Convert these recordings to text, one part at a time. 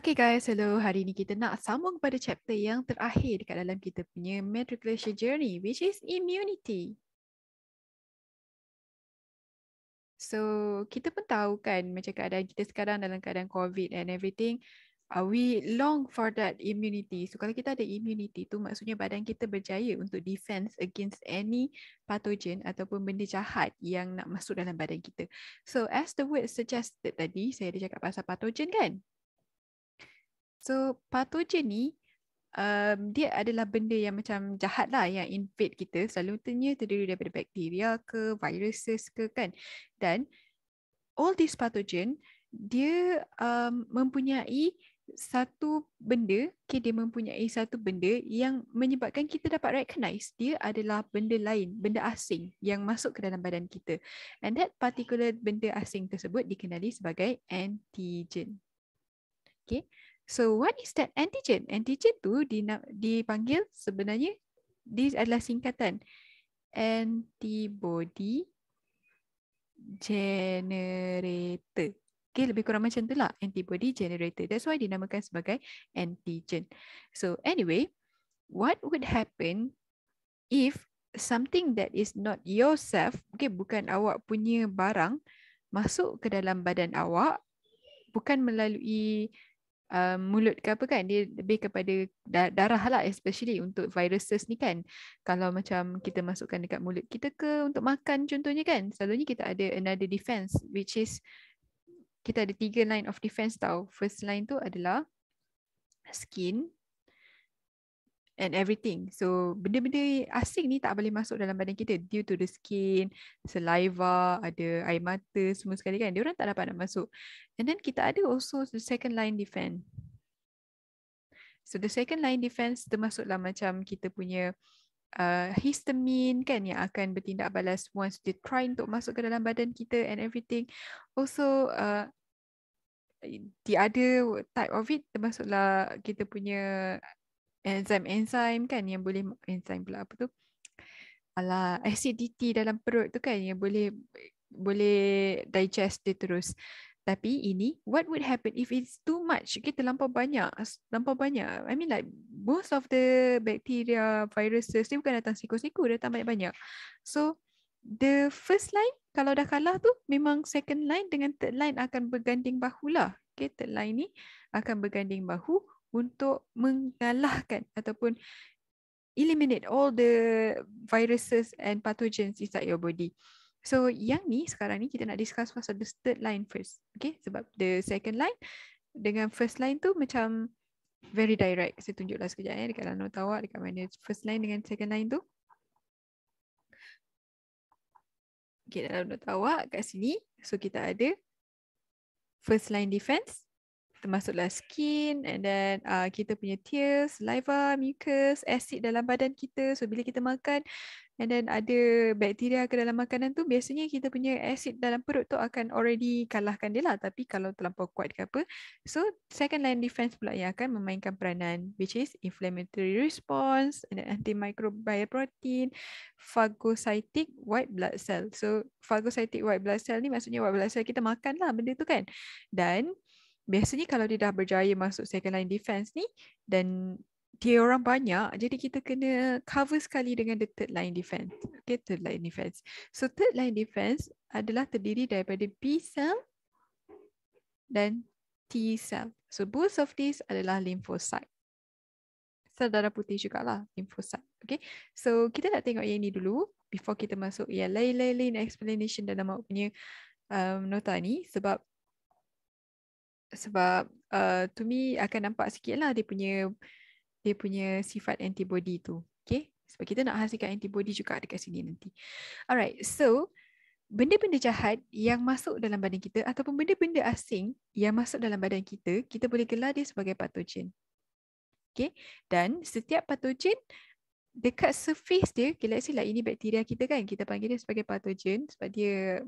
Okay guys, hello. Hari ni kita nak sambung pada chapter yang terakhir dekat dalam kita punya matriculation journey which is immunity. So, kita pun tahu kan macam keadaan kita sekarang dalam keadaan COVID and everything. Uh, we long for that immunity. So, kalau kita ada immunity tu maksudnya badan kita berjaya untuk defense against any pathogen ataupun benda jahat yang nak masuk dalam badan kita. So, as the word suggested tadi, saya ada cakap pasal pathogen kan? So patogen ni um, dia adalah benda yang macam jahat lah yang invade kita selalu tanya terdiri daripada bakteria ke viruses ke kan dan all these pathogen dia um, mempunyai satu benda okay, dia mempunyai satu benda yang menyebabkan kita dapat recognize dia adalah benda lain benda asing yang masuk ke dalam badan kita and that particular benda asing tersebut dikenali sebagai antigen okay So what is that antigen? Antigen tu dipanggil sebenarnya this adalah singkatan antibody generator. Okay, lebih kurang macam tu lah antibody generator. That's why dinamakan sebagai antigen. So anyway, what would happen if something that is not yourself, okay, bukan awak punya barang masuk ke dalam badan awak, bukan melalui uh, mulut ke apa kan dia lebih kepada darah lah especially untuk viruses ni kan kalau macam kita masukkan dekat mulut kita ke untuk makan contohnya kan selalunya kita ada another defense which is kita ada tiga line of defense tau first line tu adalah skin and everything. So benda-benda asing ni tak boleh masuk dalam badan kita due to the skin, saliva, ada air mata semua sekali kan. Dia orang tak dapat nak masuk. And then kita ada also the second line defense. So the second line defense termasuklah macam kita punya uh, histamine kan yang akan bertindak balas once they try untuk masuk ke dalam badan kita and everything. Also uh, the other type of it termasuklah kita punya enzyme enzim kan yang boleh enzim pula apa tu ala acidity dalam perut tu kan yang boleh boleh digest dia terus tapi ini what would happen if it's too much kita okay, terlampau banyak terlampau banyak i mean like most of the bacteria viruses ni bukan datang siku-siku dia datang banyak-banyak so the first line kalau dah kalah tu memang second line dengan third line akan berganding bahulah okay third line ni akan berganding bahu untuk mengalahkan ataupun eliminate all the viruses and pathogens inside your body. So yang ni sekarang ni kita nak discuss pasal the third line first. Okay sebab the second line dengan first line tu macam very direct. Saya tunjuklah sekejap ya eh, dekat dalam nota dekat mana first line dengan second line tu. Okay dalam nota awak kat sini. So kita ada first line defense termasuklah skin and then uh, kita punya tears, saliva, mucus, acid dalam badan kita. So bila kita makan and then ada bakteria ke dalam makanan tu biasanya kita punya acid dalam perut tu akan already kalahkan dia lah. Tapi kalau terlampau kuat ke apa. So second line defense pula yang akan memainkan peranan which is inflammatory response and then antimicrobial protein, phagocytic white blood cell. So phagocytic white blood cell ni maksudnya white blood cell kita makan lah benda tu kan. Dan biasanya kalau dia dah berjaya masuk second line defense ni dan dia orang banyak jadi kita kena cover sekali dengan the third line defense okay third line defense so third line defense adalah terdiri daripada B cell dan T cell so both of these adalah lymphocyte sel darah putih juga lah lymphocyte okay so kita nak tengok yang ni dulu before kita masuk yang lain-lain explanation dalam maknanya um, nota ni sebab sebab uh, to me akan nampak sikit lah dia punya dia punya sifat antibody tu. Okay? Sebab kita nak hasilkan antibody juga dekat sini nanti. Alright, so benda-benda jahat yang masuk dalam badan kita ataupun benda-benda asing yang masuk dalam badan kita, kita boleh gelar dia sebagai patogen. Okay? Dan setiap patogen dekat surface dia, okay, let's say lah ini bakteria kita kan, kita panggil dia sebagai patogen sebab dia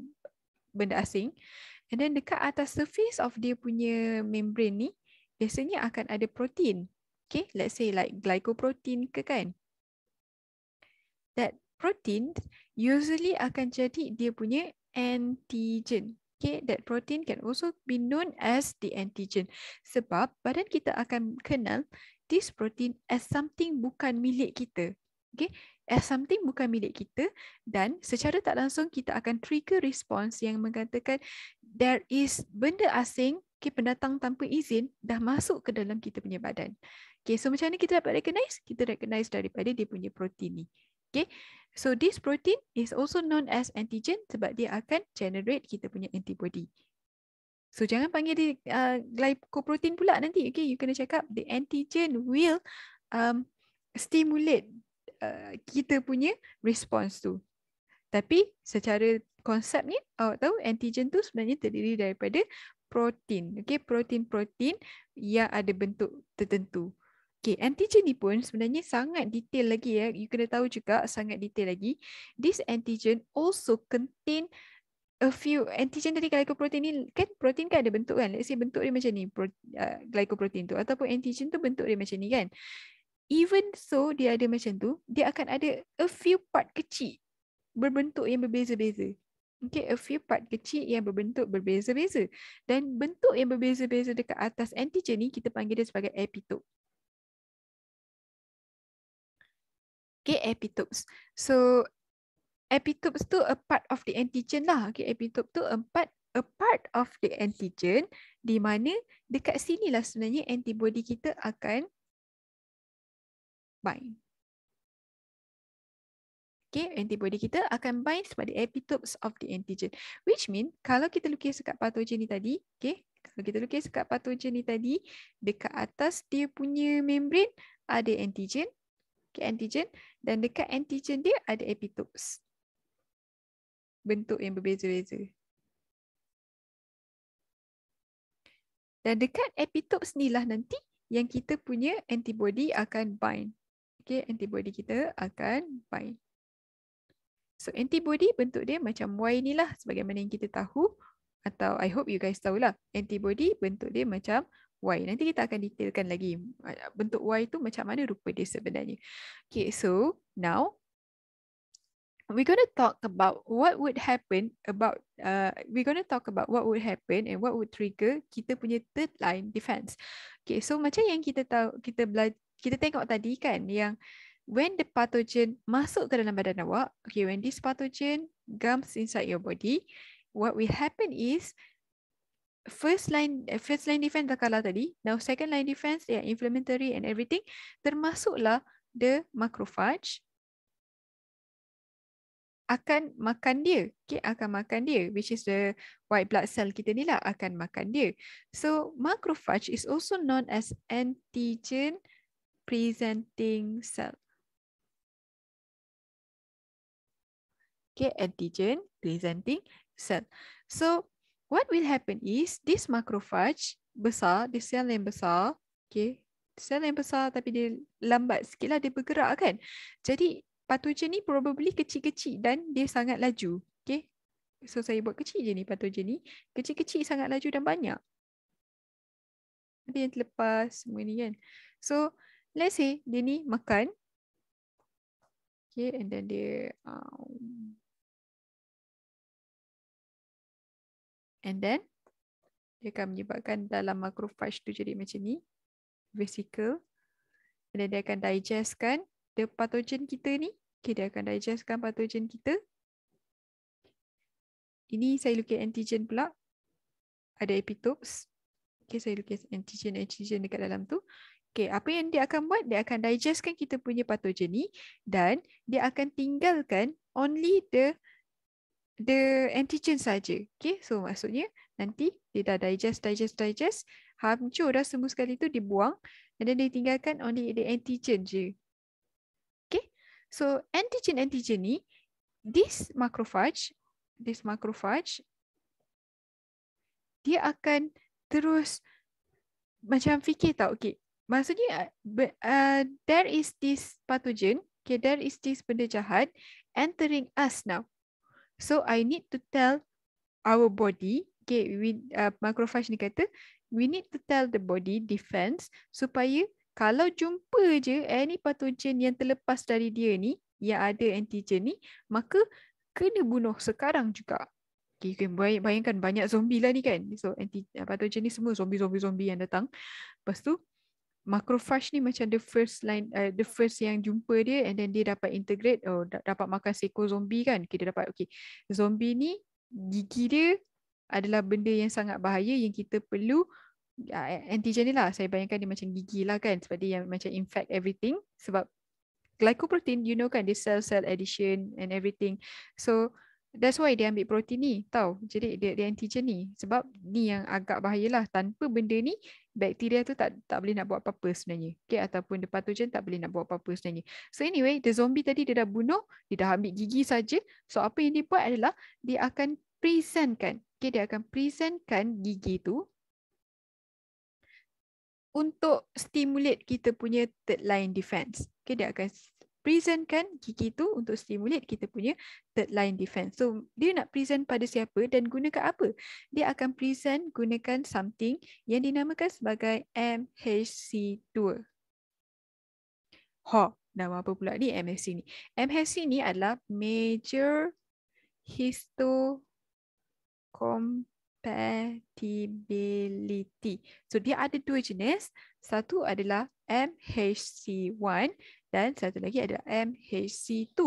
benda asing. And then dekat atas surface of dia punya membrane ni, biasanya akan ada protein. Okay, let's say like glycoprotein ke kan? That protein usually akan jadi dia punya antigen. Okay, that protein can also be known as the antigen. Sebab badan kita akan kenal this protein as something bukan milik kita. Okay, as something bukan milik kita dan secara tak langsung kita akan trigger response yang mengatakan there is benda asing okay, pendatang tanpa izin dah masuk ke dalam kita punya badan. Okay, so macam mana kita dapat recognize? Kita recognize daripada dia punya protein ni. Okay, so this protein is also known as antigen sebab dia akan generate kita punya antibody. So jangan panggil dia uh, glycoprotein pula nanti. Okay, you kena check up the antigen will um, stimulate Uh, kita punya response tu. Tapi secara konsep ni, awak tahu antigen tu sebenarnya terdiri daripada protein. okey protein-protein yang ada bentuk tertentu. Okey antigen ni pun sebenarnya sangat detail lagi ya. You kena tahu juga sangat detail lagi. This antigen also contain a few antigen dari protein ni kan protein kan ada bentuk kan let's say bentuk dia macam ni pro, uh, glycoprotein tu ataupun antigen tu bentuk dia macam ni kan even so dia ada macam tu, dia akan ada a few part kecil berbentuk yang berbeza-beza. Okay, a few part kecil yang berbentuk berbeza-beza. Dan bentuk yang berbeza-beza dekat atas antigen ni, kita panggil dia sebagai epitope. Okay, epitopes. So, epitopes tu a part of the antigen lah. Okay, epitope tu a part, a part of the antigen di mana dekat sini lah sebenarnya antibody kita akan bind. Okay, antibody kita akan bind pada epitopes of the antigen. Which mean, kalau kita lukis dekat patogen ni tadi, okay, kalau kita lukis dekat patogen ni tadi, dekat atas dia punya membrane ada antigen, okay, antigen, dan dekat antigen dia ada epitopes. Bentuk yang berbeza-beza. Dan dekat epitopes ni lah nanti yang kita punya antibody akan bind okay, antibody kita akan bind. So antibody bentuk dia macam Y ni lah. sebagaimana yang kita tahu atau I hope you guys tahu lah. antibody bentuk dia macam Y. Nanti kita akan detailkan lagi ah, bentuk Y tu macam mana rupa dia sebenarnya. Okay, so now we're going to talk about what would happen about uh, we're going to talk about what would happen and what would trigger kita punya third line defense. Okay, so macam yang kita tahu kita belajar kita tengok tadi kan yang when the pathogen masuk ke dalam badan awak, okay, when this pathogen comes inside your body, what will happen is first line eh, first line defense dah kalah tadi. Now second line defense, yeah, inflammatory and everything, termasuklah the macrophage akan makan dia. Okay, akan makan dia, which is the white blood cell kita ni lah akan makan dia. So macrophage is also known as antigen presenting cell. Okay, antigen presenting cell. So, what will happen is this macrophage besar, the cell yang besar, okay, cell yang besar tapi dia lambat sikit lah, dia bergerak kan. Jadi, patogen ni probably kecil-kecil dan dia sangat laju. Okay, so saya buat kecil je ni patogen ni. Kecil-kecil sangat laju dan banyak. Tapi yang terlepas semua ni kan. So, let's say dia ni makan. Okay, and then dia... Um, and then, dia akan menyebabkan dalam makrofag tu jadi macam ni. Vesicle. And then dia akan digestkan the pathogen kita ni. Okay, dia akan digestkan pathogen kita. Ini saya lukis antigen pula. Ada epitopes. Okay, saya lukis antigen-antigen dekat dalam tu. Okay, apa yang dia akan buat? Dia akan digestkan kita punya patogen ni dan dia akan tinggalkan only the the antigen saja. Okay, so maksudnya nanti dia dah digest, digest, digest. Hancur dah semua sekali tu dibuang dan dia tinggalkan only the antigen je. Okay, so antigen-antigen ni, this macrophage, this macrophage, dia akan terus macam fikir tak? okay, maksudnya uh, uh, there is this pathogen, okay, there is this benda jahat entering us now. So I need to tell our body, okay, we, uh, macrophage ni kata, we need to tell the body defense supaya kalau jumpa je any pathogen yang terlepas dari dia ni, yang ada antigen ni, maka kena bunuh sekarang juga. Okay, bayangkan banyak zombie lah ni kan. So anti uh, pathogen ni semua zombie-zombie-zombie yang datang. Lepas tu macrophage ni macam the first line uh, the first yang jumpa dia and then dia dapat integrate oh dapat makan seekor zombie kan okay, dapat okey zombie ni gigi dia adalah benda yang sangat bahaya yang kita perlu uh, antigen ni lah saya bayangkan dia macam gigi lah kan sebab dia yang macam infect everything sebab glycoprotein you know kan dia cell cell addition and everything so That's why dia ambil protein ni tau. Jadi dia, dia antigen ni. Sebab ni yang agak bahayalah. Tanpa benda ni, bakteria tu tak tak boleh nak buat apa-apa sebenarnya. Okay, ataupun the pathogen tak boleh nak buat apa-apa sebenarnya. So anyway, the zombie tadi dia dah bunuh. Dia dah ambil gigi saja. So apa yang dia buat adalah dia akan presentkan. Okay, dia akan presentkan gigi tu untuk stimulate kita punya third line defense. Okay, dia akan presentkan gigi tu untuk stimulate kita punya third line defense. So dia nak present pada siapa dan gunakan apa? Dia akan present gunakan something yang dinamakan sebagai MHC2. Ha, nama apa pula ni MHC ni? MHC ni adalah major histocompatibility. So dia ada dua jenis. Satu adalah MHC1 dan satu lagi adalah MHC2.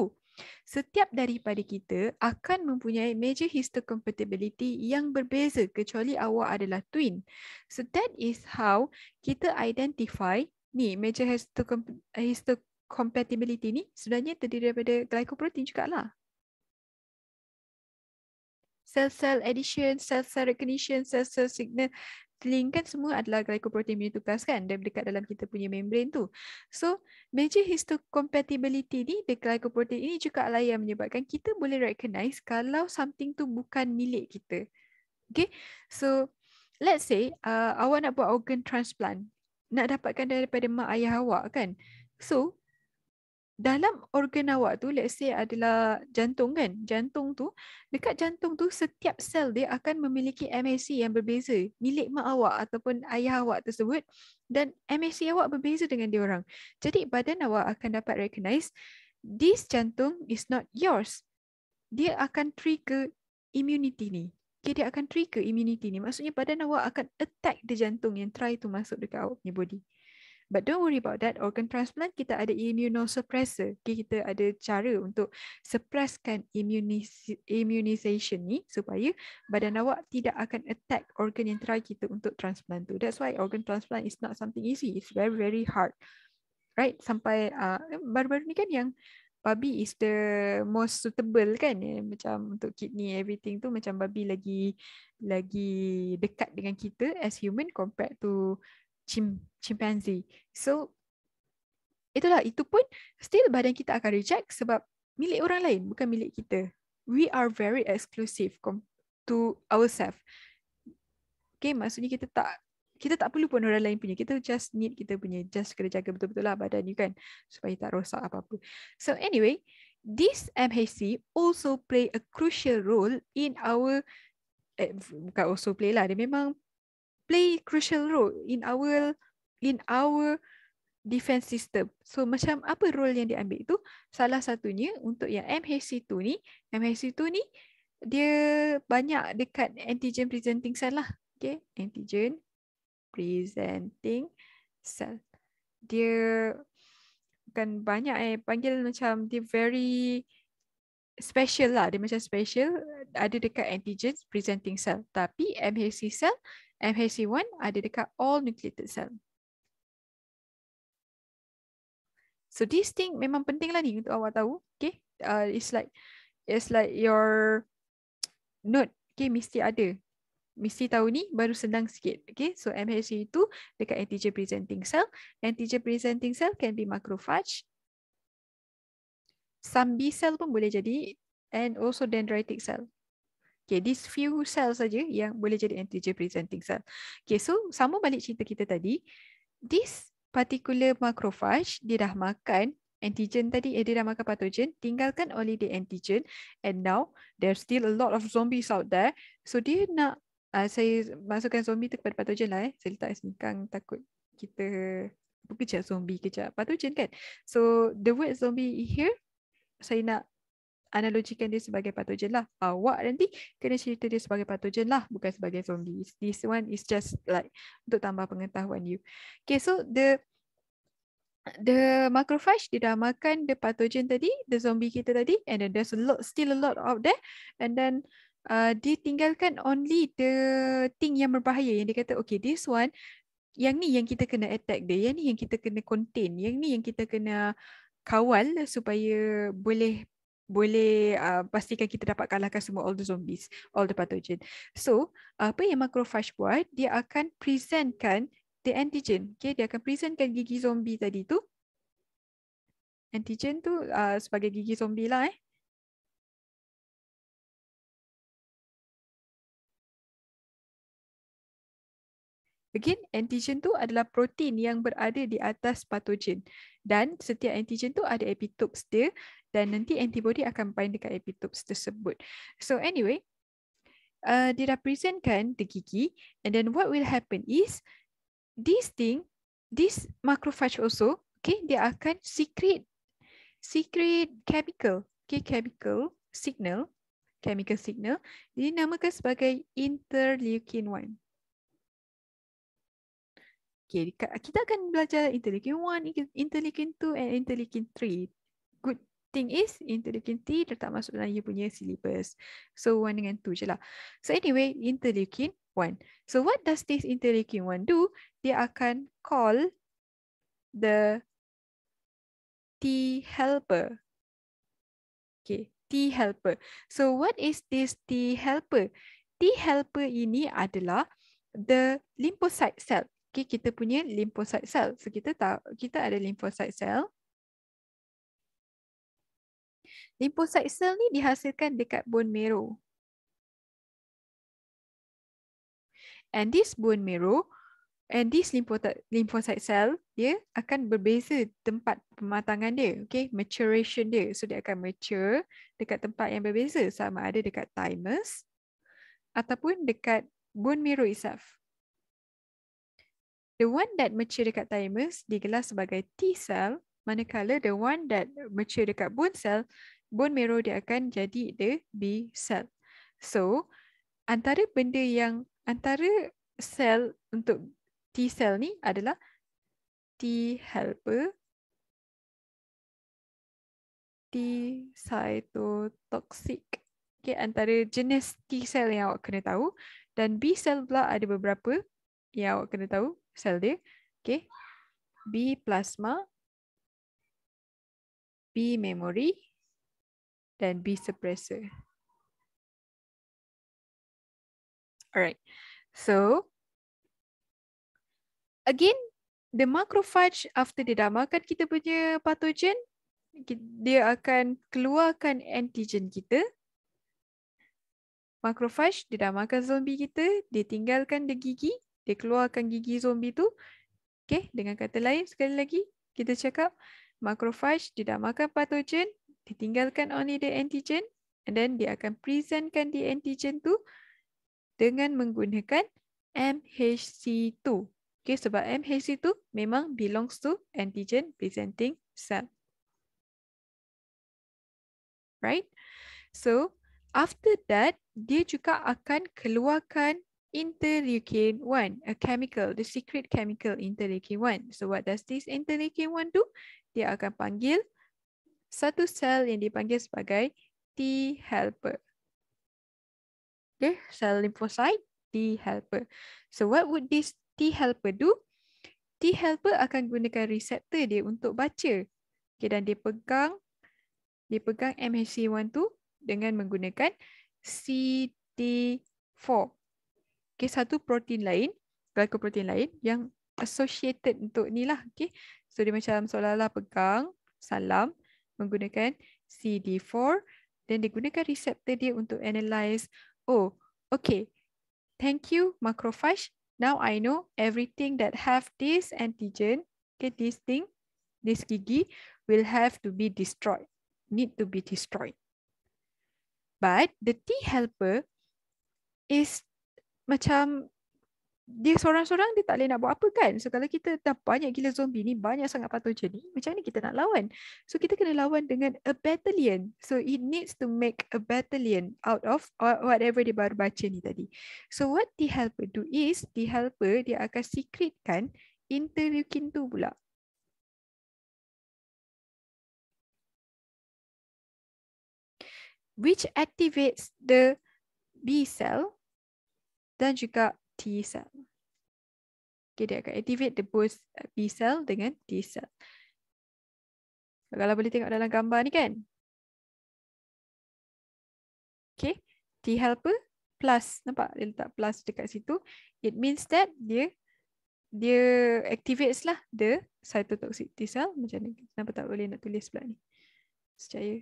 Setiap daripada kita akan mempunyai major histocompatibility yang berbeza kecuali awak adalah twin. So that is how kita identify ni major histocompatibility ni sebenarnya terdiri daripada glycoprotein lah. Cell-cell addition, cell-cell recognition, cell-cell signal, link kan semua adalah glycoprotein punya tugas kan dekat dalam kita punya membrane tu. So major histocompatibility ni the glycoprotein ini juga lah yang menyebabkan kita boleh recognize kalau something tu bukan milik kita. Okay, so let's say uh, awak nak buat organ transplant nak dapatkan daripada mak ayah awak kan. So dalam organ awak tu let's say adalah jantung kan jantung tu dekat jantung tu setiap sel dia akan memiliki MHC yang berbeza milik mak awak ataupun ayah awak tersebut dan MHC awak berbeza dengan dia orang jadi badan awak akan dapat recognize this jantung is not yours dia akan trigger immunity ni okay, dia akan trigger immunity ni maksudnya badan awak akan attack the jantung yang try to masuk dekat awak punya body But don't worry about that. Organ transplant, kita ada immunosuppressor. Okay, kita ada cara untuk suppresskan immunis- immunization ni supaya badan awak tidak akan attack organ yang try kita untuk transplant tu. That's why organ transplant is not something easy. It's very, very hard. Right? Sampai uh, baru-baru ni kan yang babi is the most suitable kan eh? macam untuk kidney everything tu macam babi lagi lagi dekat dengan kita as human compared to chim, chimpanzee. So, itulah, itu pun still badan kita akan reject sebab milik orang lain, bukan milik kita. We are very exclusive to ourselves. Okay, maksudnya kita tak kita tak perlu pun orang lain punya. Kita just need kita punya. Just kena jaga betul-betul lah badan you kan. Supaya tak rosak apa-apa. So anyway, this MHC also play a crucial role in our, eh, bukan also play lah. Dia memang play crucial role in our in our defense system. So macam apa role yang diambil tu? Salah satunya untuk yang MHC2 ni, MHC2 ni dia banyak dekat antigen presenting cell lah. Okay, antigen presenting cell. Dia kan banyak eh panggil macam dia very special lah. Dia macam special ada dekat antigen presenting cell. Tapi MHC cell MHC1 ada dekat all nucleated cell. So this thing memang penting lah ni untuk awak tahu. Okay. Uh, it's like it's like your note. Okay. Mesti ada. Mesti tahu ni baru senang sikit. Okay. So MHC itu dekat antigen presenting cell. Antigen presenting cell can be macrophage. Some B cell pun boleh jadi. And also dendritic cell. Okay, these few cells saja yang boleh jadi antigen presenting cell. Okay, so sama balik cerita kita tadi. This particular macrophage, dia dah makan antigen tadi, eh, dia dah makan patogen, tinggalkan only the antigen. And now, there's still a lot of zombies out there. So, dia nak, uh, saya masukkan zombie tu kepada patogen lah eh. Saya letak sini, takut kita bekerja zombie kejap patogen kan. So, the word zombie here, saya nak analogikan dia sebagai patogen lah. Awak nanti kena cerita dia sebagai patogen lah, bukan sebagai zombie. This one is just like untuk tambah pengetahuan you. Okay, so the the macrophage dia dah makan the patogen tadi, the zombie kita tadi and then there's a lot, still a lot out there and then uh, dia tinggalkan only the thing yang berbahaya yang dia kata okay this one yang ni yang kita kena attack dia, yang ni yang kita kena contain, yang ni yang kita kena kawal supaya boleh boleh uh, pastikan kita dapat kalahkan semua all the zombies, all the pathogen. So, apa yang macrophage buat, dia akan presentkan the antigen. Okay? Dia akan presentkan gigi zombie tadi tu. Antigen tu uh, sebagai gigi zombie lah eh. Again, antigen tu adalah protein yang berada di atas patogen. Dan setiap antigen tu ada epitopes dia dan nanti antibody akan bind dekat epitopes tersebut. So anyway, uh, dia dah presentkan the gigi and then what will happen is this thing, this macrophage also, okay, dia akan secret secret chemical, okay, chemical signal, chemical signal, dinamakan sebagai interleukin 1. Okay, kita akan belajar interleukin 1, interleukin 2 and interleukin 3. Good thing is interleukin 3 dia tak masuk dalam you punya syllabus. So 1 dengan 2 je lah. So anyway, interleukin 1. So what does this interleukin 1 do? Dia akan call the T helper. Okay, T helper. So what is this T helper? T helper ini adalah the lymphocyte cell okay, kita punya lymphocyte cell. So kita tahu kita ada lymphocyte cell. Lymphocyte cell ni dihasilkan dekat bone marrow. And this bone marrow and this lymphocyte cell dia akan berbeza tempat pematangan dia, okay, maturation dia. So dia akan mature dekat tempat yang berbeza sama ada dekat thymus ataupun dekat bone marrow itself. The one that mature dekat thymus digelar sebagai T cell, manakala the one that mature dekat bone cell, bone marrow dia akan jadi the B cell. So, antara benda yang antara sel untuk T cell ni adalah T helper T cytotoxic. Okay, antara jenis T cell yang awak kena tahu dan B cell pula ada beberapa yang awak kena tahu sel dia. Okay. B plasma, B memory dan B suppressor. Alright, so again, the macrophage after dia dah makan kita punya patogen, dia akan keluarkan antigen kita. Macrophage, dia dah makan zombie kita, dia tinggalkan the gigi, dia keluarkan gigi zombie tu. Okey, dengan kata lain sekali lagi kita cakap macrophage dia dah makan patogen, ditinggalkan only the antigen and then dia akan presentkan the antigen tu dengan menggunakan MHC2. Okey, sebab MHC2 memang belongs to antigen presenting cell. Right? So, after that dia juga akan keluarkan interleukin 1, a chemical, the secret chemical interleukin 1. So what does this interleukin 1 do? Dia akan panggil satu sel yang dipanggil sebagai T helper. Okay, sel limfosit T helper. So what would this T helper do? T helper akan gunakan reseptor dia untuk baca. Okay, dan dia pegang dia pegang MHC1 tu dengan menggunakan CD4 okay, satu protein lain, glycoprotein lain yang associated untuk ni lah. Okay. So dia macam seolah-olah pegang salam menggunakan CD4 dan dia gunakan reseptor dia untuk analyze. Oh, okay. Thank you macrophage. Now I know everything that have this antigen, okay, this thing, this gigi will have to be destroyed, need to be destroyed. But the T helper is macam dia seorang-seorang dia tak boleh nak buat apa kan. So kalau kita dah banyak gila zombie ni, banyak sangat patogen ni, macam ni kita nak lawan? So kita kena lawan dengan a battalion. So it needs to make a battalion out of whatever dia baru baca ni tadi. So what the helper do is, the helper dia akan secretkan interleukin tu pula. Which activates the B cell dan juga T cell. Okay, dia akan activate the both uh, B cell dengan T cell. Kalau boleh tengok dalam gambar ni kan. Okay, T helper plus. Nampak dia letak plus dekat situ. It means that dia dia activates lah the cytotoxic T cell. Macam ni. Kenapa tak boleh nak tulis pula ni. Secaya.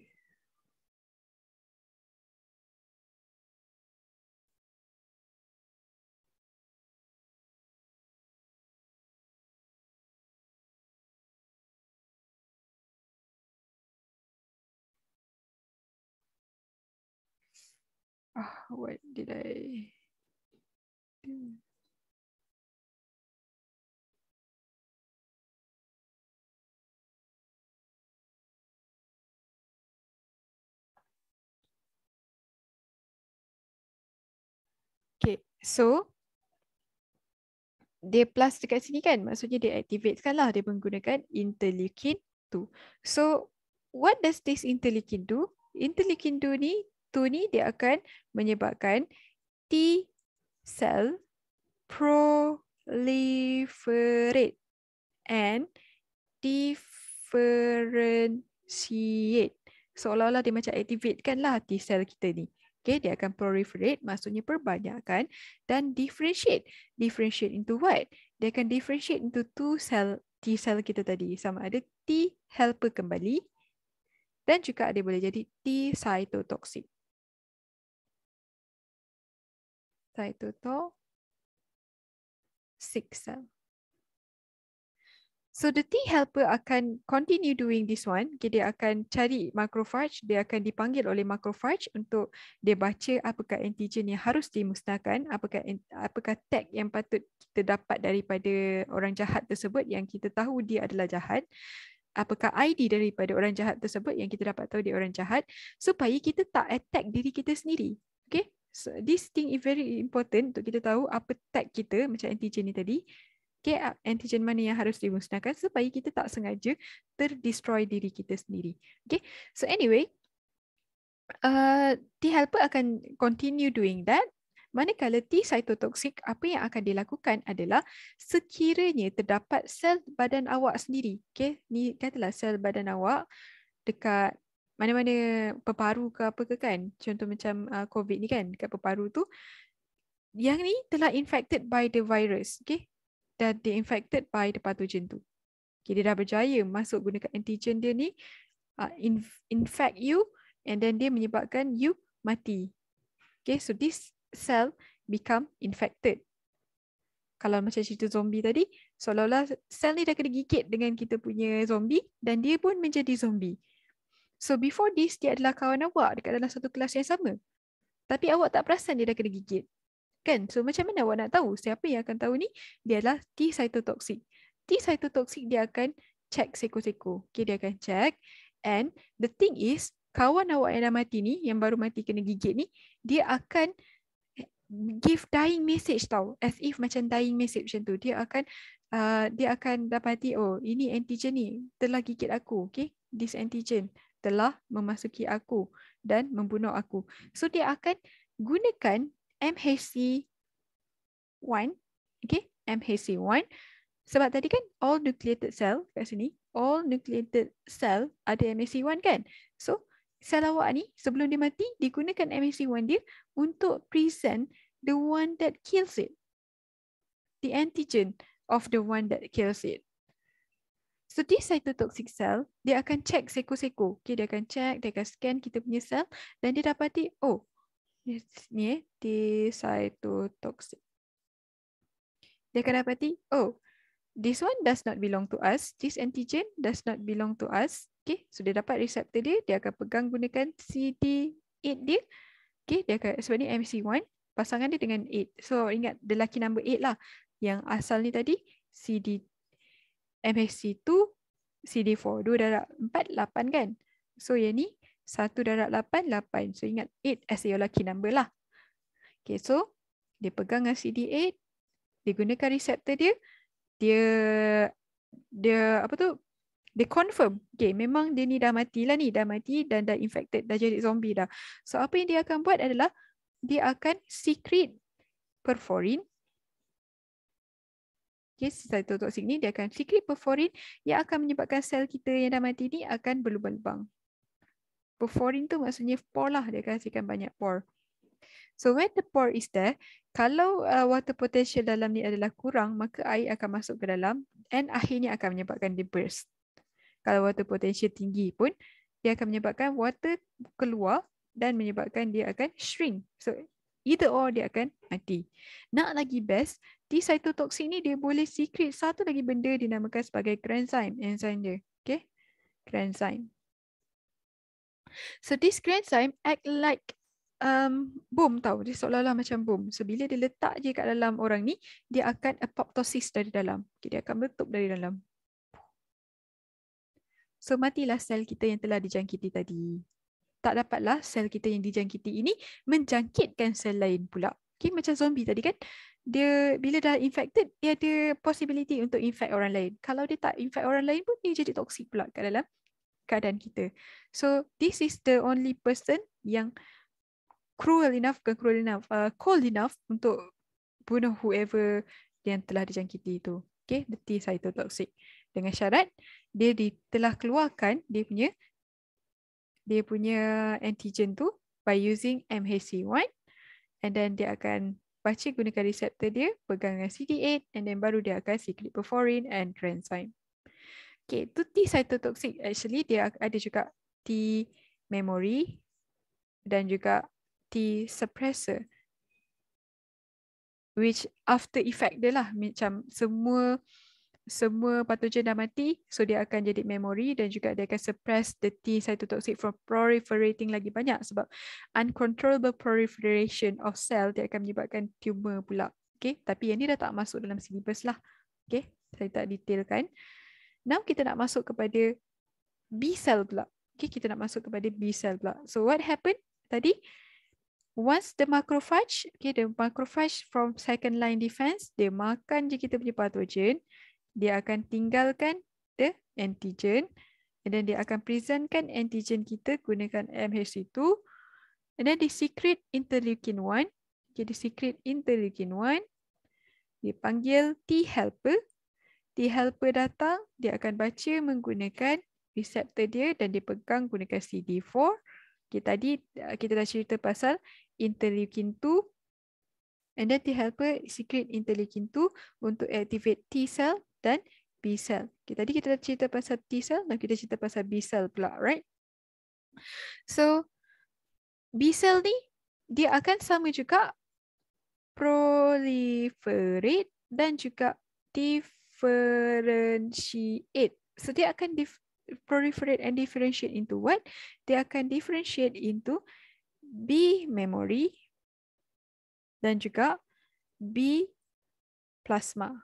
Uh, what did I do? Okay, so dia plus dekat sini kan, maksudnya dia activatekan lah, dia menggunakan interleukin tu. So, what does this interleukin do? Interleukin 2 ni itu ni dia akan menyebabkan T cell proliferate and differentiate. Seolah-olah dia macam activate kan lah T cell kita ni. Okay, dia akan proliferate, maksudnya perbanyakkan dan differentiate. Differentiate into what? Dia akan differentiate into two cell T cell kita tadi. Sama ada T helper kembali dan juga dia boleh jadi T cytotoxic. タイトと6 eh. So the T helper akan continue doing this one. Okay, dia akan cari macrophage. Dia akan dipanggil oleh macrophage untuk dia baca apakah antigen yang harus dimusnahkan. Apakah apakah tag yang patut kita dapat daripada orang jahat tersebut yang kita tahu dia adalah jahat. Apakah ID daripada orang jahat tersebut yang kita dapat tahu dia orang jahat. Supaya kita tak attack diri kita sendiri. Okay. So, this thing is very important untuk kita tahu apa tag kita macam antigen ni tadi. Okay, antigen mana yang harus dimusnahkan supaya kita tak sengaja terdestroy diri kita sendiri. Okay, so anyway, uh, T helper akan continue doing that. Manakala T cytotoxic, apa yang akan dilakukan adalah sekiranya terdapat sel badan awak sendiri. Okay, ni katalah sel badan awak dekat mana-mana peparu ke apa ke kan contoh macam uh, covid ni kan dekat peparu tu yang ni telah infected by the virus okey dan dia infected by the pathogen tu okey dia dah berjaya masuk gunakan antigen dia ni uh, inf- infect you and then dia menyebabkan you mati okey so this cell become infected kalau macam cerita zombie tadi seolah-olah sel ni dah kena gigit dengan kita punya zombie dan dia pun menjadi zombie So before this dia adalah kawan awak dekat dalam satu kelas yang sama. Tapi awak tak perasan dia dah kena gigit. Kan? So macam mana awak nak tahu siapa yang akan tahu ni? Dia adalah T cytotoxic. T cytotoxic dia akan check seko-seko. Okay, dia akan check. And the thing is, kawan awak yang dah mati ni, yang baru mati kena gigit ni, dia akan give dying message tau. As if macam dying message macam tu. Dia akan uh, dia akan dapati, oh ini antigen ni telah gigit aku. Okay, this antigen telah memasuki aku dan membunuh aku. So dia akan gunakan MHC 1, okay, MHC 1. Sebab tadi kan all nucleated cell kat sini, all nucleated cell ada MHC 1 kan? So sel awak ni sebelum dia mati digunakan MHC 1 dia untuk present the one that kills it. The antigen of the one that kills it. So this cytotoxic cell, dia akan check seko-seko. Okay, dia akan check, dia akan scan kita punya cell dan dia dapati, oh, ni eh, this cytotoxic. Dia akan dapati, oh, this one does not belong to us. This antigen does not belong to us. Okay, so dia dapat reseptor dia, dia akan pegang gunakan CD8 dia. Okay, dia akan, sebab ni MC1, pasangan dia dengan 8. So ingat, the lucky number 8 lah. Yang asal ni tadi, CD2. MHC tu CD4. 2 darab 4, 8 kan? So yang ni 1 darab 8, 8. So ingat 8 as your lucky number lah. Okay so dia pegang CD8. Dia gunakan reseptor dia. Dia dia apa tu? Dia confirm. Okay memang dia ni dah mati lah ni. Dah mati dan dah infected. Dah jadi zombie dah. So apa yang dia akan buat adalah dia akan secrete perforin Okay, cytotoxic ni dia akan secrete perforin yang akan menyebabkan sel kita yang dah mati ni akan berlubang-lubang. Perforin tu maksudnya pore lah, dia akan hasilkan banyak pore. So when the pore is there, kalau uh, water potential dalam ni adalah kurang, maka air akan masuk ke dalam and akhirnya akan menyebabkan dia burst. Kalau water potential tinggi pun, dia akan menyebabkan water keluar dan menyebabkan dia akan shrink. So either or dia akan mati. Nak lagi best, T-cytotoxin ni dia boleh secret satu lagi benda dinamakan sebagai granzyme, enzyme dia. Okay, granzyme. So this granzyme act like um, boom tau. Dia seolah-olah macam boom. So bila dia letak je kat dalam orang ni, dia akan apoptosis dari dalam. Okay, dia akan meletup dari dalam. So matilah sel kita yang telah dijangkiti tadi tak dapatlah sel kita yang dijangkiti ini menjangkitkan sel lain pula. Okay, macam zombie tadi kan. Dia bila dah infected, dia ada possibility untuk infect orang lain. Kalau dia tak infect orang lain pun, dia jadi toxic pula kat dalam keadaan kita. So, this is the only person yang cruel enough, bukan cruel enough, uh, cold enough untuk bunuh whoever yang telah dijangkiti itu. Okay, the T cytotoxic. Dengan syarat, dia telah keluarkan dia punya dia punya antigen tu by using MHC1 and then dia akan baca gunakan reseptor dia pegang dengan CD8 and then baru dia akan secrete perforin and granzyme. Okay, tu T cytotoxic actually dia ada juga T memory dan juga T suppressor which after effect dia lah macam semua semua patogen dah mati so dia akan jadi memory dan juga dia akan suppress the T cytotoxic from proliferating lagi banyak sebab uncontrollable proliferation of cell dia akan menyebabkan tumor pula okay tapi yang ni dah tak masuk dalam syllabus lah okay saya tak detailkan now kita nak masuk kepada B cell pula okay kita nak masuk kepada B cell pula so what happened tadi Once the macrophage, okay, the macrophage from second line defense, dia makan je kita punya patogen dia akan tinggalkan the antigen and then dia akan presentkan antigen kita gunakan MHC2 and then dia secret interleukin 1 okay, dia secret interleukin 1 dia panggil T helper T helper datang dia akan baca menggunakan reseptor dia dan dia pegang gunakan CD4 okay, tadi uh, kita dah cerita pasal interleukin 2 And then T helper secret interleukin 2 untuk activate T cell dan B cell. Okay, tadi kita cerita pasal T cell, nak kita cerita pasal B cell pula, right? So B cell ni dia akan sama juga proliferate dan juga differentiate. So dia akan dif proliferate and differentiate into what? Dia akan differentiate into B memory dan juga B plasma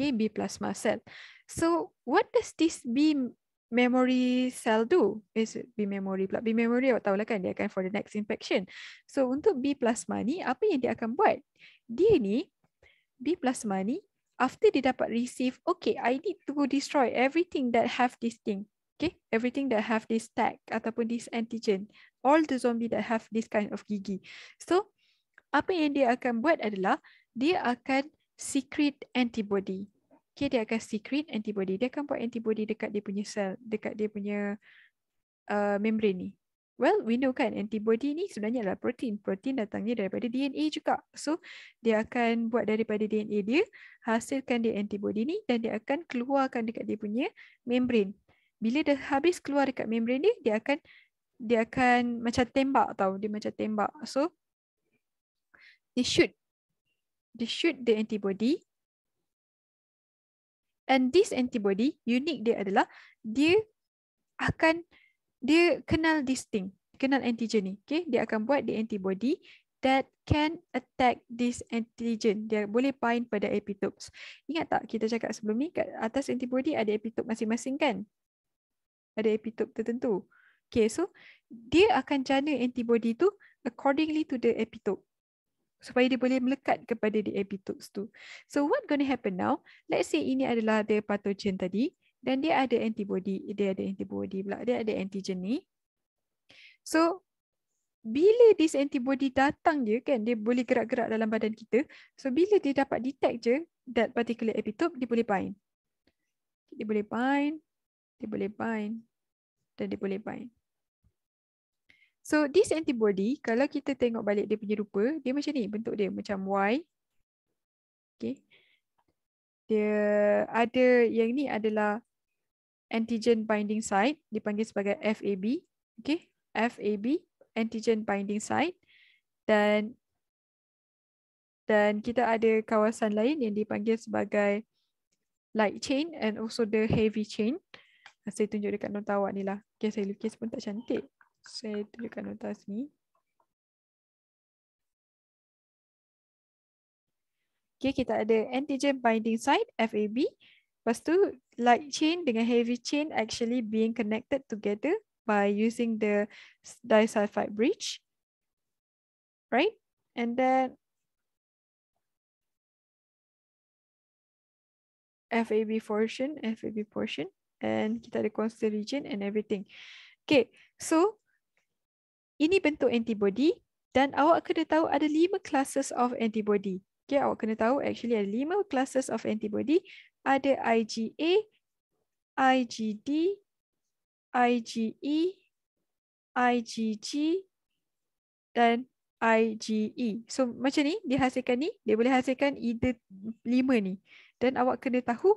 okay, B plasma cell. So what does this B memory cell do? Is B memory pula? B memory awak tahulah kan, dia akan for the next infection. So untuk B plasma ni, apa yang dia akan buat? Dia ni, B plasma ni, after dia dapat receive, okay, I need to destroy everything that have this thing. Okay, everything that have this tag ataupun this antigen. All the zombie that have this kind of gigi. So, apa yang dia akan buat adalah, dia akan secret antibody. Okay, dia akan secret antibody. Dia akan buat antibody dekat dia punya sel, dekat dia punya uh, membrane ni. Well, we know kan antibody ni sebenarnya adalah protein. Protein datangnya daripada DNA juga. So, dia akan buat daripada DNA dia, hasilkan dia antibody ni dan dia akan keluarkan dekat dia punya membrane. Bila dah habis keluar dekat membrane ni, dia akan dia akan macam tembak tau. Dia macam tembak. So, dia shoot they shoot the antibody. And this antibody, unique dia adalah, dia akan, dia kenal this thing, kenal antigen ni. Okay? Dia akan buat the antibody that can attack this antigen. Dia boleh bind pada epitopes. Ingat tak kita cakap sebelum ni, kat atas antibody ada epitope masing-masing kan? Ada epitope tertentu. Okay, so dia akan jana antibody tu accordingly to the epitope supaya dia boleh melekat kepada the epitopes tu. So what going to happen now? Let's say ini adalah the pathogen tadi dan dia ada antibody, dia ada antibody pula, dia ada antigen ni. So bila this antibody datang dia kan, dia boleh gerak-gerak dalam badan kita. So bila dia dapat detect je that particular epitope, dia boleh bind. Dia boleh bind, dia boleh bind dan dia boleh bind. So this antibody, kalau kita tengok balik dia punya rupa, dia macam ni bentuk dia. Macam Y. Okay. Dia ada, yang ni adalah antigen binding site. Dipanggil sebagai FAB. Okay. FAB, antigen binding site. Dan dan kita ada kawasan lain yang dipanggil sebagai light chain and also the heavy chain. Saya tunjuk dekat nota awak ni lah. Okay, saya lukis pun tak cantik. Saya tunjukkan nota sini. Okay, kita ada antigen binding site, FAB. Lepas tu, light chain dengan heavy chain actually being connected together by using the disulfide bridge. Right? And then, FAB portion, FAB portion. And kita ada constant region and everything. Okay, so ini bentuk antibody dan awak kena tahu ada lima classes of antibody. Okay, awak kena tahu actually ada lima classes of antibody. Ada IgA, IgD, IgE, IgG dan IgE. So macam ni dihasilkan ni, dia boleh hasilkan either lima ni. Dan awak kena tahu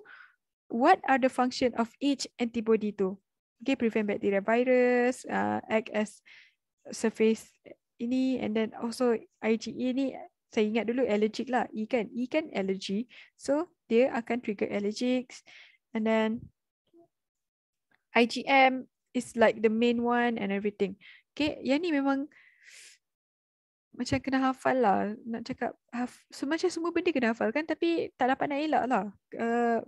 what are the function of each antibody tu. Okay, prevent bacteria virus, uh, act as surface ini and then also IgE ni saya ingat dulu allergic lah E kan E kan allergy so dia akan trigger allergics and then IgM is like the main one and everything okay yang ni memang macam kena hafal lah nak cakap haf, so, macam semua benda kena hafal kan tapi tak dapat nak elak lah uh,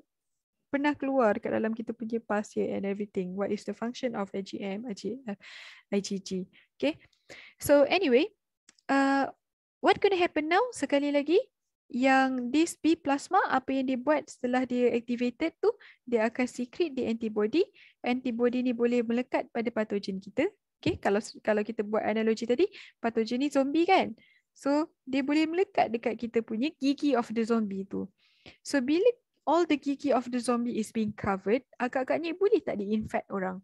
pernah keluar dekat dalam kita punya past year and everything. What is the function of IgM, IgG. Uh, okay. So anyway, uh, what going to happen now? Sekali lagi, yang this B plasma, apa yang dia buat setelah dia activated tu, dia akan secret the antibody. Antibody ni boleh melekat pada patogen kita. Okay, kalau kalau kita buat analogi tadi, patogen ni zombie kan? So, dia boleh melekat dekat kita punya gigi of the zombie tu. So, bila all the gigi of the zombie is being covered, agak-agaknya boleh tak diinfect orang?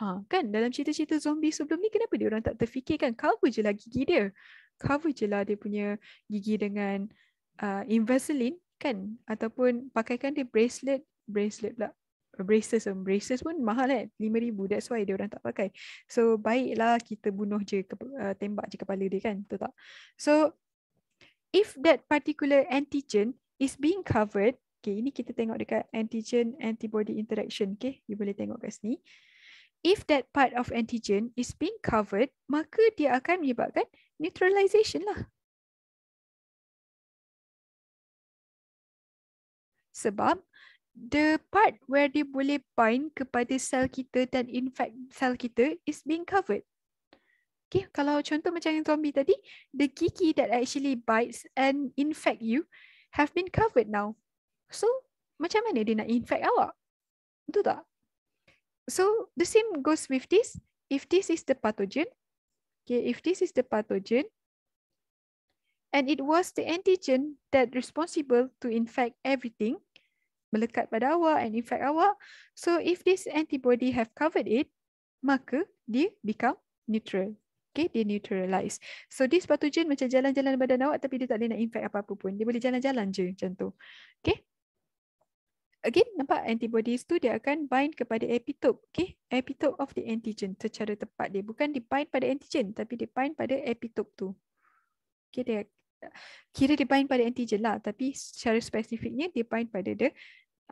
Ha, kan dalam cerita-cerita zombie sebelum ni kenapa dia orang tak terfikir kan cover je lah gigi dia. Cover je lah dia punya gigi dengan uh, invasiline kan ataupun kan dia bracelet, bracelet lah, Braces um, braces pun mahal kan eh? RM5,000 that's why dia orang tak pakai So baiklah kita bunuh je uh, Tembak je kepala dia kan Betul tak? So if that particular antigen is being covered. Okay, ini kita tengok dekat antigen antibody interaction. Okay, you boleh tengok kat sini. If that part of antigen is being covered, maka dia akan menyebabkan neutralization lah. Sebab the part where dia boleh bind kepada sel kita dan infect sel kita is being covered. Okay, kalau contoh macam yang zombie tadi, the kiki that actually bites and infect you, have been covered now. So, macam mana dia nak infect awak? Betul tak? So, the same goes with this. If this is the pathogen, okay, if this is the pathogen, and it was the antigen that responsible to infect everything, melekat pada awak and infect awak, so if this antibody have covered it, maka dia become neutral. Okay, dia neutralize. So this pathogen macam jalan-jalan badan awak tapi dia tak boleh nak infect apa-apa pun. Dia boleh jalan-jalan je macam tu. Okay. Again, nampak antibodies tu dia akan bind kepada epitope. Okay, epitope of the antigen secara tepat dia. Bukan dia bind pada antigen tapi dia bind pada epitope tu. Okay, dia kira dia bind pada antigen lah tapi secara spesifiknya dia bind pada the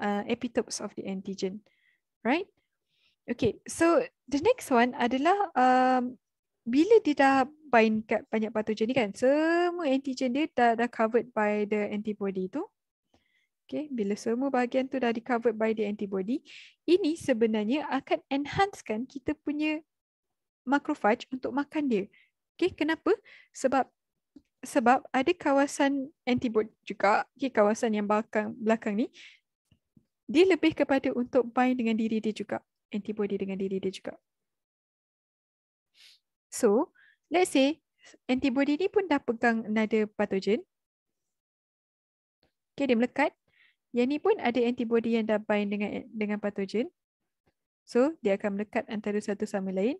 uh, epitopes of the antigen. Right? Okay, so the next one adalah um, bila dia dah bind kat banyak patogen ni kan, semua antigen dia dah, dah covered by the antibody tu. Okay, bila semua bahagian tu dah di-covered by the antibody, ini sebenarnya akan enhancekan kita punya macrophage untuk makan dia. Okay, kenapa? Sebab sebab ada kawasan antibody juga, okay, kawasan yang belakang, belakang ni, dia lebih kepada untuk bind dengan diri dia juga. Antibody dengan diri dia juga. So, let's say antibody ni pun dah pegang nada patogen, Okay, dia melekat. Yang ni pun ada antibody yang dah bind dengan dengan patogen, So, dia akan melekat antara satu sama lain.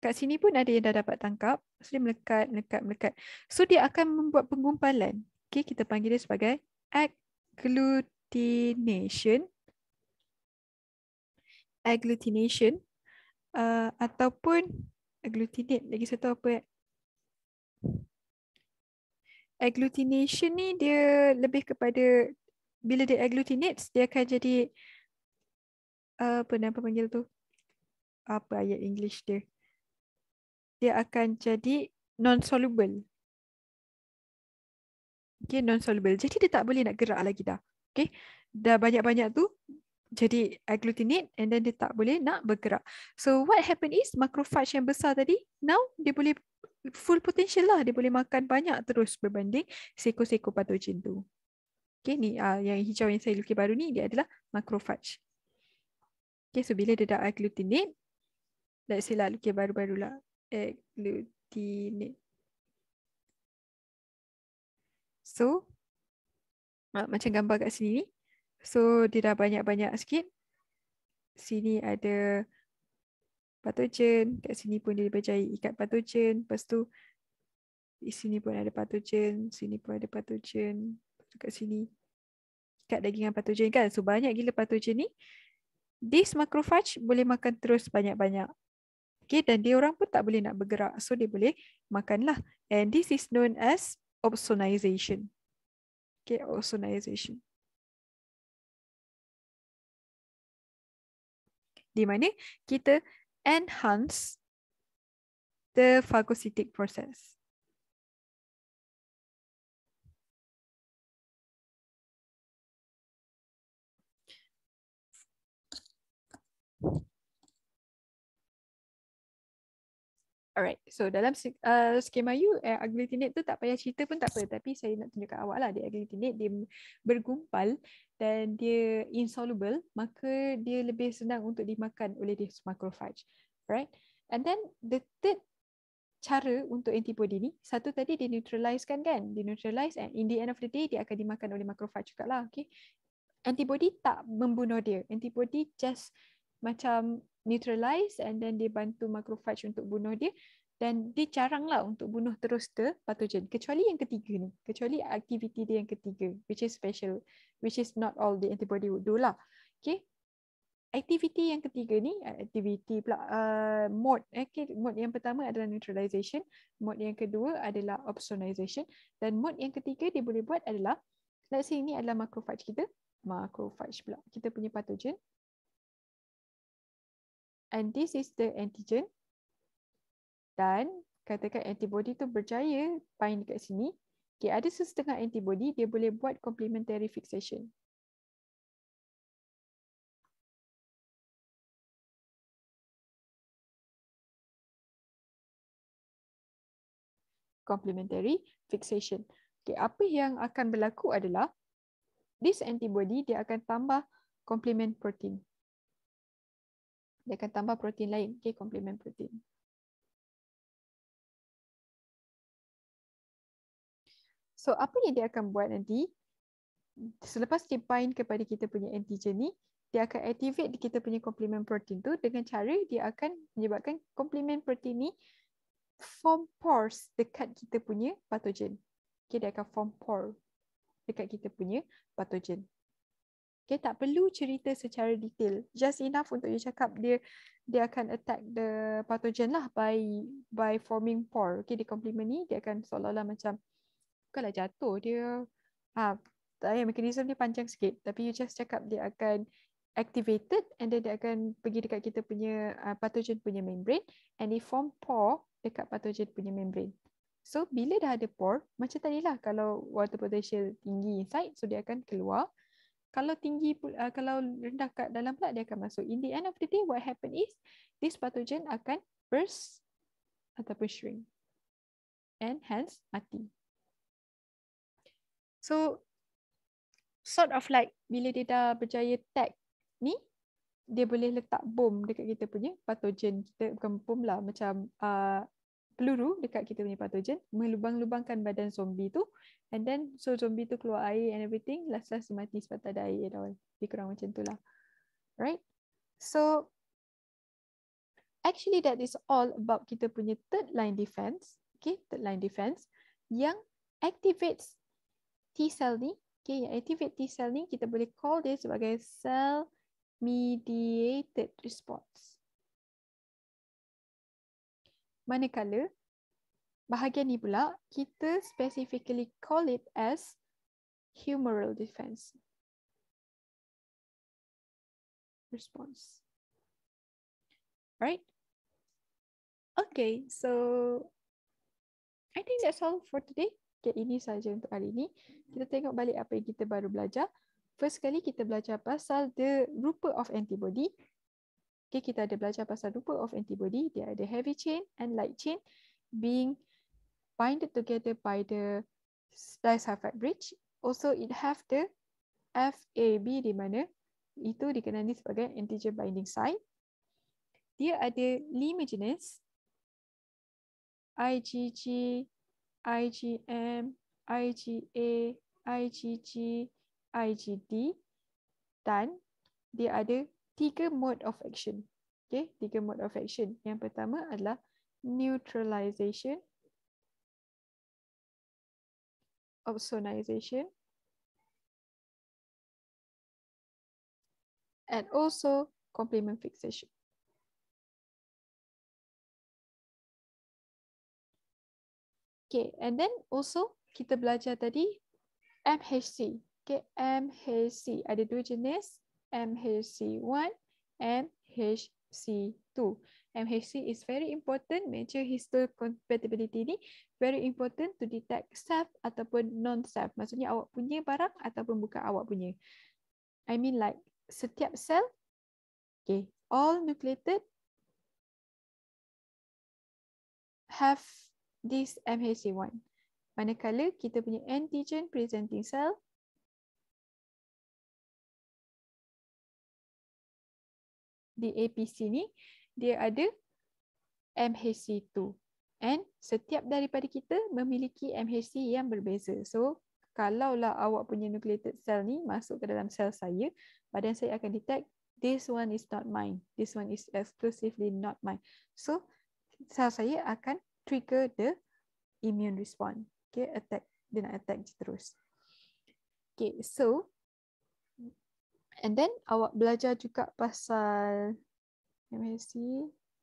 Kat sini pun ada yang dah dapat tangkap. So, dia melekat, melekat, melekat. So, dia akan membuat penggumpalan. Okay, kita panggil dia sebagai agglutination agglutination uh, ataupun agglutinate lagi satu apa eh? agglutination ni dia lebih kepada bila dia agglutinates dia akan jadi uh, apa nama panggil tu apa ayat English dia dia akan jadi non-soluble okay non-soluble jadi dia tak boleh nak gerak lagi dah okay dah banyak-banyak tu jadi agglutinate and then dia tak boleh nak bergerak. So what happen is macrophage yang besar tadi now dia boleh full potential lah dia boleh makan banyak terus berbanding seko-seko patogen tu. Okay ni uh, yang hijau yang saya lukis baru ni dia adalah macrophage. Okay so bila dia dah agglutinate let's say lah lukis baru-baru lah agglutinate. So uh, macam gambar kat sini ni So dia dah banyak-banyak sikit. Sini ada patogen, kat sini pun dia berjaya ikat patogen. Lepas tu di sini pun ada patogen, sini pun ada patogen. Kat sini ikat daging dengan patogen kan. So banyak gila patogen ni. This macrophage boleh makan terus banyak-banyak. Okay, dan dia orang pun tak boleh nak bergerak. So dia boleh makanlah. And this is known as opsonization. Okay, opsonization. di mana kita enhance the phagocytic process. Alright, so dalam uh, skema you, uh, agglutinate tu tak payah cerita pun tak apa Tapi saya nak tunjukkan awak lah, dia agglutinate, dia bergumpal dan dia insoluble Maka dia lebih senang untuk dimakan oleh dia macrophage Alright, and then the third cara untuk antibody ni Satu tadi dia neutralize kan kan, dia neutralize and in the end of the day dia akan dimakan oleh macrophage juga lah okay? Antibody tak membunuh dia, antibody just macam neutralize and then dia bantu macrophage untuk bunuh dia dan dia caranglah untuk bunuh terus ke patogen kecuali yang ketiga ni kecuali aktiviti dia yang ketiga which is special which is not all the antibody would do lah okay aktiviti yang ketiga ni eh, aktiviti pula uh, mode eh, okay mode yang pertama adalah neutralization mode yang kedua adalah opsonization dan mode yang ketiga dia boleh buat adalah let's say ini adalah macrophage kita macrophage pula kita punya patogen and this is the antigen dan katakan antibody tu berjaya bind dekat sini okay, ada sesetengah antibody dia boleh buat complementary fixation complementary fixation okay, apa yang akan berlaku adalah this antibody dia akan tambah complement protein dia akan tambah protein lain, okay, complement protein. So apa yang dia akan buat nanti, selepas dia bind kepada kita punya antigen ni, dia akan activate kita punya complement protein tu dengan cara dia akan menyebabkan complement protein ni form pores dekat kita punya patogen. Okay, dia akan form pore dekat kita punya patogen. Okay, tak perlu cerita secara detail. Just enough untuk you cakap dia dia akan attack the pathogen lah by by forming pore. Okay, di komplimen ni dia akan seolah-olah macam bukanlah jatuh dia ha, tak payah mekanisme dia panjang sikit tapi you just cakap dia akan activated and then dia akan pergi dekat kita punya uh, pathogen punya membrane and it form pore dekat pathogen punya membrane. So bila dah ada pore macam tadi lah kalau water potential tinggi inside so dia akan keluar kalau tinggi uh, kalau rendah kat dalam pula dia akan masuk in the end of the day what happen is this pathogen akan burst ataupun shrink and hence mati so sort of like bila dia dah berjaya tag ni dia boleh letak bom dekat kita punya pathogen kita bukan bom lah macam uh, peluru dekat kita punya patogen melubang-lubangkan badan zombie tu and then so zombie tu keluar air and everything last-last mati sebab tak ada air at all lebih kurang macam tu lah right so actually that is all about kita punya third line defense okay third line defense yang activates T cell ni okay yang activate T cell ni kita boleh call dia sebagai cell mediated response Manakala, bahagian ni pula, kita specifically call it as humoral defense. Response. Alright, Okay, so I think that's all for today. Okay, ini saja untuk hari ini. Kita tengok balik apa yang kita baru belajar. First kali kita belajar pasal the rupa of antibody. Okay, kita ada belajar pasal rupa of antibody. Dia ada heavy chain and light chain being binded together by the disulfide bridge. Also, it have the FAB di mana itu dikenali sebagai antigen binding site. Dia ada lima jenis. IgG, IgM, IgA, IgG, IgD dan dia ada tiga mode of action. Okay, tiga mode of action. Yang pertama adalah neutralization, ozonization, and also complement fixation. Okay, and then also kita belajar tadi MHC. Okay, MHC ada dua jenis, MHC1 MHC2. MHC is very important, major histocompatibility ni very important to detect self ataupun non-self. Maksudnya awak punya barang ataupun bukan awak punya. I mean like setiap sel, okay, all nucleated have this MHC1. Manakala kita punya antigen presenting cell di APC ni dia ada MHC2 and setiap daripada kita memiliki MHC yang berbeza. So kalaulah awak punya nucleated cell ni masuk ke dalam sel saya, badan saya akan detect this one is not mine. This one is exclusively not mine. So sel saya akan trigger the immune response. Okay, attack. Dia nak attack terus. Okay, so And then awak belajar juga pasal MHC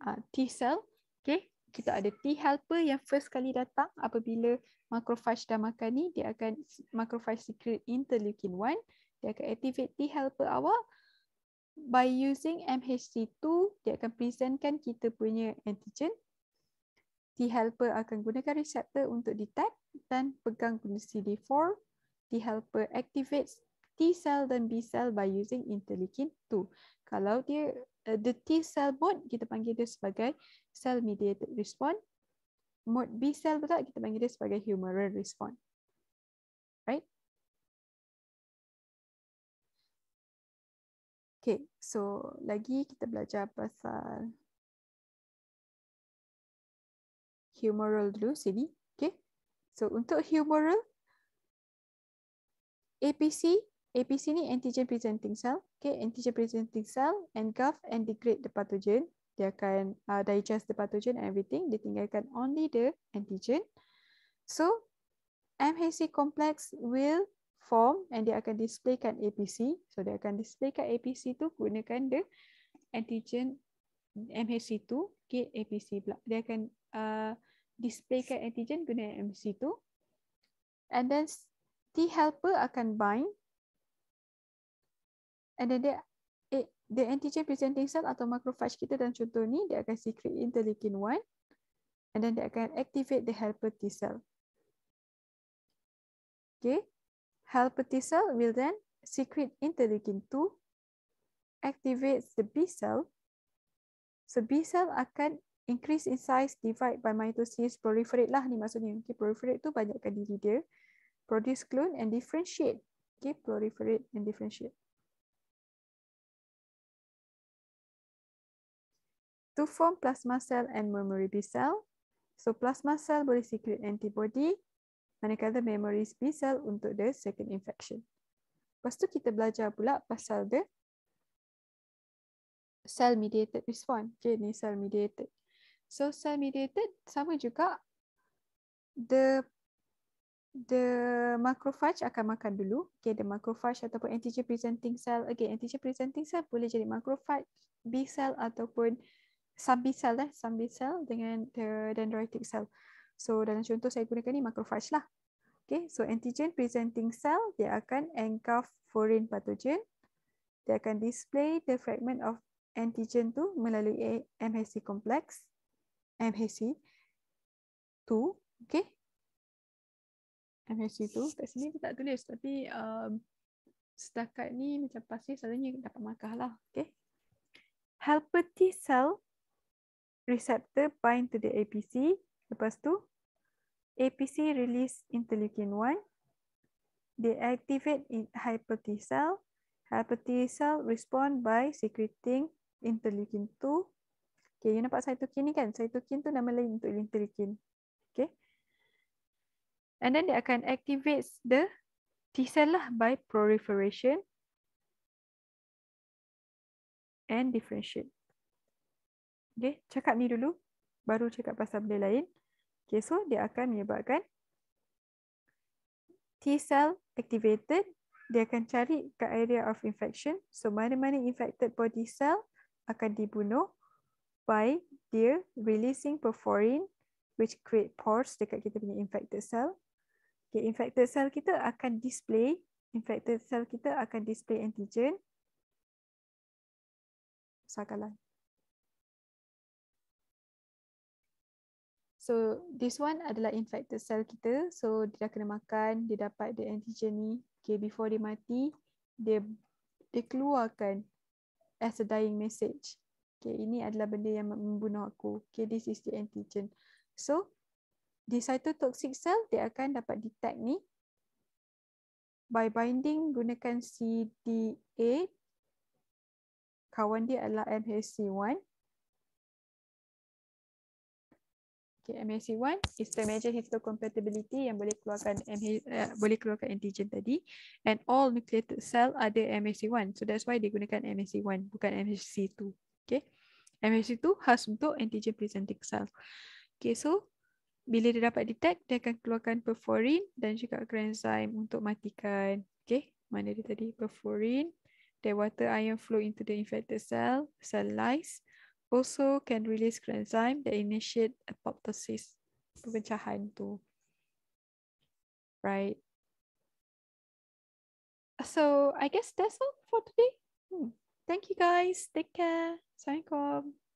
uh, ah, T cell. Okay. Kita ada T helper yang first kali datang apabila macrophage dah makan ni, dia akan macrophage secret interleukin 1. Dia akan activate T helper awak. By using MHC2, dia akan presentkan kita punya antigen. T helper akan gunakan reseptor untuk detect dan pegang guna CD4. T helper activates T cell dan B cell by using interleukin 2. Kalau dia uh, the T cell mode kita panggil dia sebagai cell mediated response. Mode B cell pula kita panggil dia sebagai humoral response. Right? Okay, so lagi kita belajar pasal humoral dulu sini. Okay, so untuk humoral, APC APC ni antigen presenting cell. Okay, antigen presenting cell engulf and degrade the pathogen. Dia akan uh, digest the pathogen and everything. Dia tinggalkan only the antigen. So, MHC complex will form and dia akan displaykan APC. So, dia akan displaykan APC tu gunakan the antigen MHC tu. Okay, APC pula. Dia akan uh, displaykan antigen guna MHC tu. And then, T helper akan bind and then the eh, the antigen presenting cell atau macrophage kita dalam contoh ni dia akan secret interleukin 1 and then dia akan activate the helper T cell. Okay, helper T cell will then secret interleukin 2 activates the B cell. So B cell akan increase in size divide by mitosis proliferate lah ni maksudnya. Okay, proliferate tu banyakkan diri dia. Produce clone and differentiate. Okay, proliferate and differentiate. to form plasma cell and memory B cell. So plasma cell boleh secret antibody manakala memory B cell untuk the second infection. Lepas tu kita belajar pula pasal the cell mediated response. Okay, ni cell mediated. So cell mediated sama juga the the macrophage akan makan dulu. Okay, the macrophage ataupun antigen presenting cell. Okay, antigen presenting cell boleh jadi macrophage, B cell ataupun uh, sambil sel eh sambil sel dengan the dendritic cell so dalam contoh saya gunakan ni macrophage lah okay so antigen presenting cell dia akan engulf foreign pathogen dia akan display the fragment of antigen tu melalui MHC complex MHC 2 okay MHC 2 kat sini tak tulis tapi um, setakat ni macam pasti selalunya dapat makalah, okay Helper T cell receptor bind to the APC. Lepas tu, APC release interleukin 1. They activate in hyper T cell. Hyper T cell respond by secreting interleukin 2. Okay, you nampak cytokine ni kan? Cytokine tu nama lain untuk interleukin. Okay. And then they akan activate the T cell lah by proliferation and differentiate. Okay, cakap ni dulu. Baru cakap pasal benda lain. Okay, so dia akan menyebabkan T-cell activated. Dia akan cari ke area of infection. So, mana-mana infected body cell akan dibunuh by dia releasing perforin which create pores dekat kita punya infected cell. Okay, infected cell kita akan display infected cell kita akan display antigen. Sakalah. So, So this one adalah infected cell kita. So dia dah kena makan, dia dapat the antigen ni. Okay, before dia mati, dia dia keluarkan as a dying message. Okay, ini adalah benda yang membunuh aku. Okay, this is the antigen. So, the cytotoxic cell, dia akan dapat detect ni by binding gunakan CD8. Kawan dia adalah MHC1. Okay, MHC1 is to measure histocompatibility yang boleh keluarkan MH, uh, eh, boleh keluarkan antigen tadi. And all nucleated cell ada MHC1. So that's why dia gunakan MHC1, bukan MHC2. Okay. MHC2 khas untuk antigen presenting cell. Okay, so bila dia dapat detect, dia akan keluarkan perforin dan juga granzyme untuk matikan. Okay, mana dia tadi? Perforin. The water ion flow into the infected cell. Cell lice. also can release granzyme that initiate apoptosis, pempecahan too, right? So I guess that's all for today. Hmm. Thank you guys. Take care. Assalamualaikum.